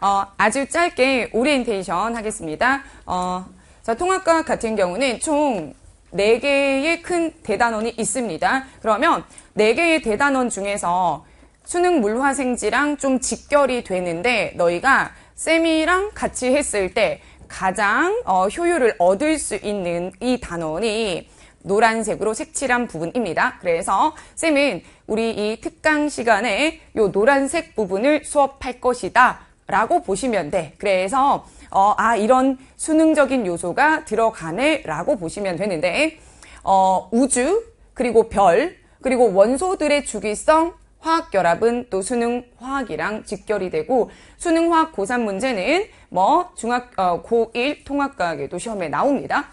어, 아주 짧게 오리엔테이션 하겠습니다. 어, 자, 통합과 같은 경우는 총 4개의 큰 대단원이 있습니다. 그러면 4개의 대단원 중에서 수능 물화생지랑 좀 직결이 되는데 너희가 쌤이랑 같이 했을 때 가장 어, 효율을 얻을 수 있는 이 단원이 노란색으로 색칠한 부분입니다. 그래서 쌤은 우리 이 특강 시간에 이 노란색 부분을 수업할 것이다. 라고 보시면 돼. 그래서, 어, 아, 이런 수능적인 요소가 들어가네 라고 보시면 되는데, 어, 우주, 그리고 별, 그리고 원소들의 주기성, 화학 결합은 또 수능 화학이랑 직결이 되고 수능 화학 고3 문제는 뭐 중학 어, 고1 통합과학에도 시험에 나옵니다.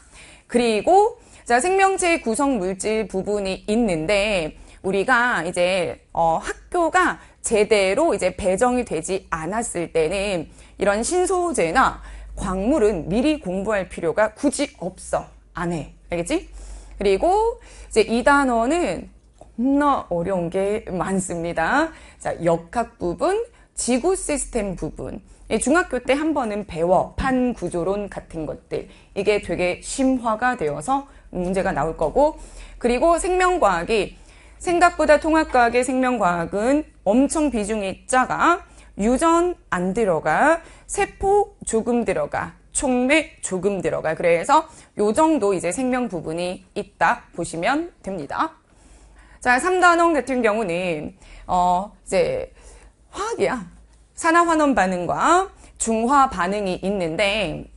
그리고 자 생명체의 구성 물질 부분이 있는데 우리가 이제 어, 학교가 제대로 이제 배정이 되지 않았을 때는 이런 신소재나 광물은 미리 공부할 필요가 굳이 없어. 안 해. 알겠지? 그리고 이제 이 단어는 겁나 어려운 게 많습니다. 자, 역학 부분, 지구 시스템 부분. 중학교 때 한 번은 배워. 판 구조론 같은 것들. 이게 되게 심화가 되어서 문제가 나올 거고. 그리고 생명과학이 생각보다 통합과학의 생명과학은 엄청 비중이 작아 유전 안 들어가 세포 조금 들어가 촉맥 조금 들어가 그래서 요 정도 이제 생명 부분이 있다 보시면 됩니다. 자, 3단원 같은 경우는 어 이제 화학이야. 산화환원 반응과 중화 반응이 있는데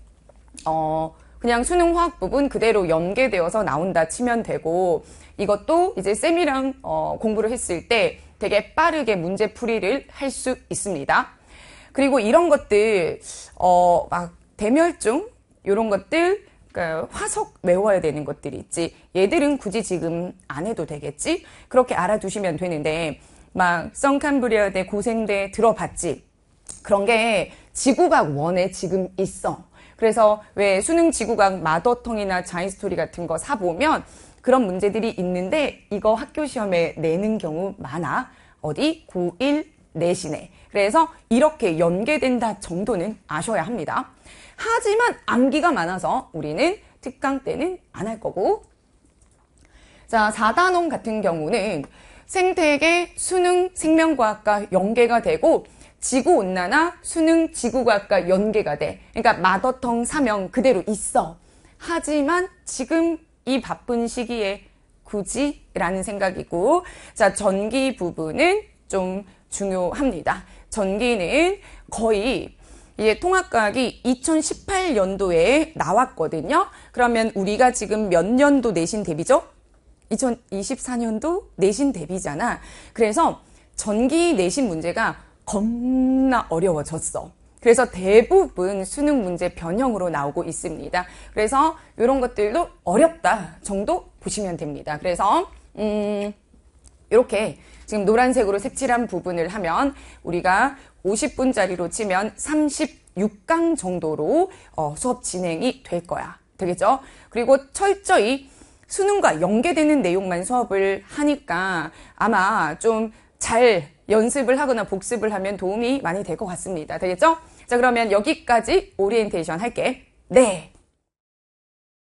어 그냥 수능 화학 부분 그대로 연계되어서 나온다 치면 되고 이것도 이제 쌤이랑 어, 공부를 했을 때 되게 빠르게 문제 풀이를 할 수 있습니다. 그리고 이런 것들 어, 막 대멸종 이런 것들 그러니까 화석 외워야 되는 것들이 있지. 얘들은 굳이 지금 안 해도 되겠지? 그렇게 알아두시면 되는데 막 성캄브리아대 고생대 들어봤지. 그런 게지구과 원에 지금 있어. 그래서 왜 수능 지구강 마더텅이나 자이스토리 같은 거 사보면 그런 문제들이 있는데 이거 학교 시험에 내는 경우 많아. 어디? 고1 내신에. 그래서 이렇게 연계된다 정도는 아셔야 합니다. 하지만 암기가 많아서 우리는 특강 때는 안 할 거고. 자, 4단원 같은 경우는 생태계, 수능, 생명과학과 연계가 되고 지구온난화, 수능, 지구과학과 연계가 돼. 그러니까 마더텅 사명 그대로 있어. 하지만 지금 이 바쁜 시기에 굳이? 라는 생각이고, 자, 전기 부분은 좀 중요합니다. 전기는 거의 이제 통합과학이 2018년도에 나왔거든요. 그러면 우리가 지금 몇 년도 내신 대비죠? 2024년도 내신 대비잖아. 그래서 전기 내신 문제가 겁나 어려워졌어. 그래서 대부분 수능 문제 변형으로 나오고 있습니다. 그래서 이런 것들도 어렵다 정도 보시면 됩니다. 그래서 음, 이렇게 지금 노란색으로 색칠한 부분을 하면 우리가 50분짜리로 치면 36강 정도로 어, 수업 진행이 될 거야. 되겠죠? 그리고 철저히 수능과 연계되는 내용만 수업을 하니까 아마 좀잘 연습을 하거나 복습을 하면 도움이 많이 될 것 같습니다. 되겠죠? 자, 그러면 여기까지 오리엔테이션 할게. 네.